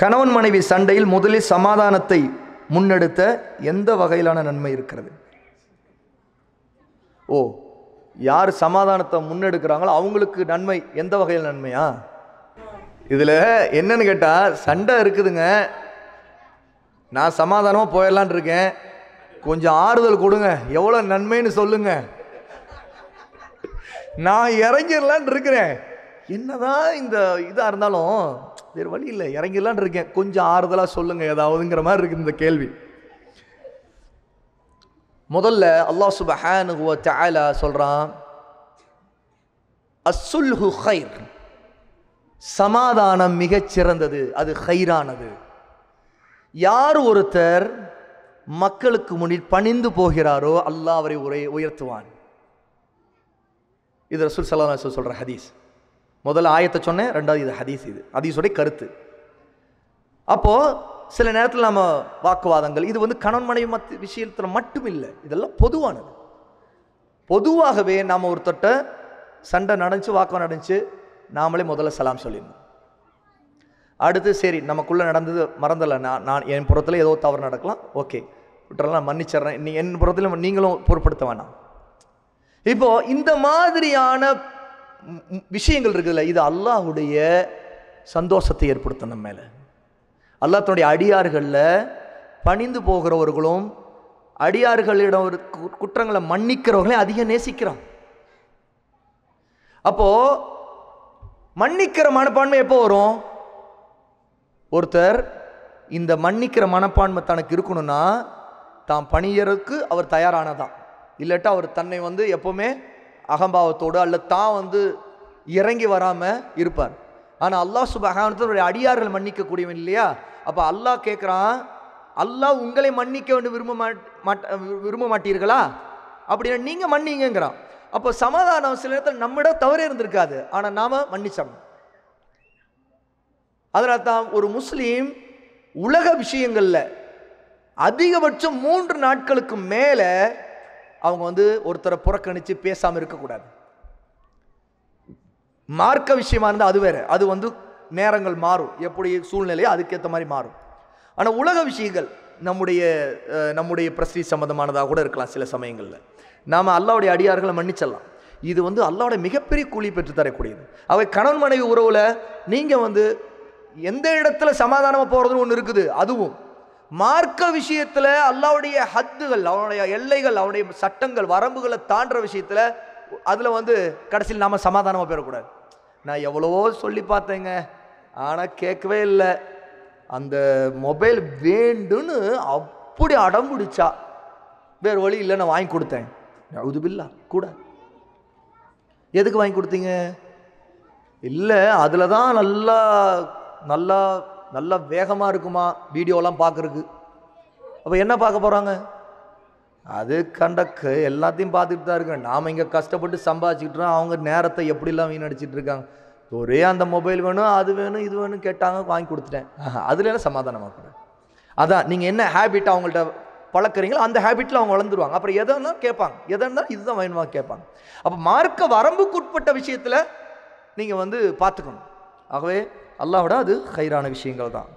கணவன் மனைவி சண்டையில் முதலில் சமாதானத்தை முன்னெடுத்த எந்த வகையிலான நன்மை இருக்கிறது ஓ யார் சமாதானத்தை முன்னெடுக்கிறாங்களோ அவங்களுக்கு நன்மை எந்த வகையில் நன்மையா இதில் என்னன்னு கேட்டால் சண்டை இருக்குதுங்க நான் சமாதானமாக போயிடலான் இருக்கேன் கொஞ்சம் ஆறுதல் கொடுங்க எவ்வளோ நன்மைன்னு சொல்லுங்க நான் இறங்கிடலான் இருக்கிறேன் என்னதான் இந்த இதாக இருந்தாலும் வேறு வழி இல்லை இறங்கிடலான் இருக்கேன் கொஞ்சம் ஆறுதலாக சொல்லுங்கள் ஏதாவதுங்கிற மாதிரி இருக்குது இந்த கேள்வி முதல்ல அல்லாஹ் சுபஹானுவ தாலா சொல்கிறான் ஹு ஹைர் சமாதானம் மிகச்சிறந்தது அது ஹைரானது யார் ஒருத்தர் மக்களுக்கு முன்னில் பணிந்து போகிறாரோ அல்லாஹ் அவரை உரை உயர்த்துவான் இது ரசூல் சல்லா சொல்கிற ஹதீஸ் முதல்ல ஆயத்தை சொன்னேன் ரெண்டாவது இது ஹதீஸ் இது ஹதீஸோடைய கருத்து அப்போது சில நேரத்தில் நம்ம வாக்குவாதங்கள் இது வந்து கணவன் மனைவி மத்த விஷயத்தில் மட்டும் இல்லை இதெல்லாம் பொதுவானது பொதுவாகவே நாம் ஒருத்தட்ட சண்டை நடந்துச்சு வாக்கம் நடந்துச்சு நாமளே முதல்ல சலாம் சொல்லிடணும் அடுத்து சரி நமக்குள்ளே நடந்தது மறந்தலை நான் நான் என் புறத்தில் ஏதோ தவறு நடக்கலாம் ஓகே விட்டுறலாம் நான் மன்னிச்சிட்றேன் நீ என் புறத்தில் நீங்களும் பொருட்படுத்த வேணாம் இப்போது இந்த மாதிரியான விஷயங்கள் இருக்குதுல்ல இது அல்லாஹுடைய சந்தோஷத்தை ஏற்படுத்தும் நம்ம மேலே அல்லாத்தனுடைய அடியார்களில் பணிந்து போகிறவர்களும் அடியார்களிடம் ஒரு குற்றங்களை மன்னிக்கிறவர்களையும் அதிகம் நேசிக்கிறோம் அப்போது மன்னிக்கிற மனப்பான்மை எப்போ வரும் ஒருத்தர் இந்த மன்னிக்கிற மனப்பான்மை தனக்கு இருக்கணும்னா தான் பணியறதுக்கு அவர் தயாரானதான் இல்லாட்டா அவர் தன்னை வந்து எப்போவுமே அகம்பாவத்தோடு அல்ல தான் வந்து இறங்கி வராமல் இருப்பார் ஆனால் அல்லாஹ் சுபகானத்தனுடைய அடியார்கள் மன்னிக்கக்கூடியவன் இல்லையா அப்போ அல்லாஹ் கேட்குறான் அல்லாஹ் உங்களை மன்னிக்க வேண்டும் விரும்ப மாட் விரும்ப மாட்டீர்களா அப்படின்னா நீங்கள் மன்னிங்கிறான் அப்போ சமாதானம் சில இடத்துல நம்மிட தவறே இருந்திருக்காது ஆனால் நாம் மன்னிச்சோம் அதனால் தான் ஒரு முஸ்லீம் உலக விஷயங்களில் அதிகபட்சம் மூன்று நாட்களுக்கு மேலே அவங்க வந்து ஒருத்தரை புறக்கணித்து பேசாமல் இருக்கக்கூடாது மார்க்க விஷயமா இருந்தால் அது வேறு அது வந்து நேரங்கள் மாறும் எப்படி சூழ்நிலையோ அதுக்கேற்ற மாதிரி மாறும் ஆனால் உலக விஷயங்கள் நம்முடைய நம்முடைய பிரஸ்தி சம்மந்தமானதாக கூட இருக்கலாம் சில சமயங்களில் நாம் அல்லாவுடைய அடியார்களை மன்னிச்சிடலாம் இது வந்து அல்லாவுடைய மிகப்பெரிய கூலி பெற்று தரக்கூடியது அவை கணவன் மனைவி உறவில் நீங்கள் வந்து எந்த இடத்துல சமாதானமாக போகிறதுன்னு ஒன்று இருக்குது அதுவும் மார்க்க விஷயத்தில் அல்லாவுடைய ஹத்துகள் அவனுடைய எல்லைகள் அவனுடைய சட்டங்கள் வரம்புகளை தாண்டுற விஷயத்தில் அதில் வந்து கடைசியில் நாம் சமாதானமாக பெறக்கூடாது நான் எவ்வளவோ சொல்லி பார்த்தேங்க ஆனால் கேட்கவே இல்லை அந்த மொபைல் வேண்டுன்னு அப்படி அடம் பிடிச்சா வேறு வழி இல்லை நான் வாங்கி கொடுத்தேன் உதுபில்லா கூட எதுக்கு வாங்கி கொடுத்தீங்க இல்லை அதில் தான் நல்லா நல்லா நல்ல வேகமாக இருக்குமா வீடியோலாம் பார்க்குறக்கு அப்போ என்ன பார்க்க போகிறாங்க அது கண்டக்கு எல்லாத்தையும் பார்த்துட்டு தான் இருக்கேன் நாம் இங்கே கஷ்டப்பட்டு சம்பாதிச்சுக்கிட்டோம் அவங்க நேரத்தை எப்படிலாம் வீணடிச்சிட்டு இருக்காங்க ஒரே அந்த மொபைல் வேணும் அது வேணும் இது வேணும் கேட்டாங்க வாங்கி கொடுத்துட்டேன் என்ன சமாதானமாக அதான் நீங்கள் என்ன ஹேபிட் அவங்கள்ட்ட பழக்கிறீங்களோ அந்த ஹேபிட்டில் அவங்க வளர்ந்துருவாங்க அப்புறம் எதனா கேட்பாங்க எதனா இதுதான் வேணுமா கேட்பாங்க அப்போ மார்க்க வரம்புக்குட்பட்ட விஷயத்தில் நீங்கள் வந்து பார்த்துக்கணும் ஆகவே அல்லாஹோட அது ஹைரான விஷயங்கள் தான்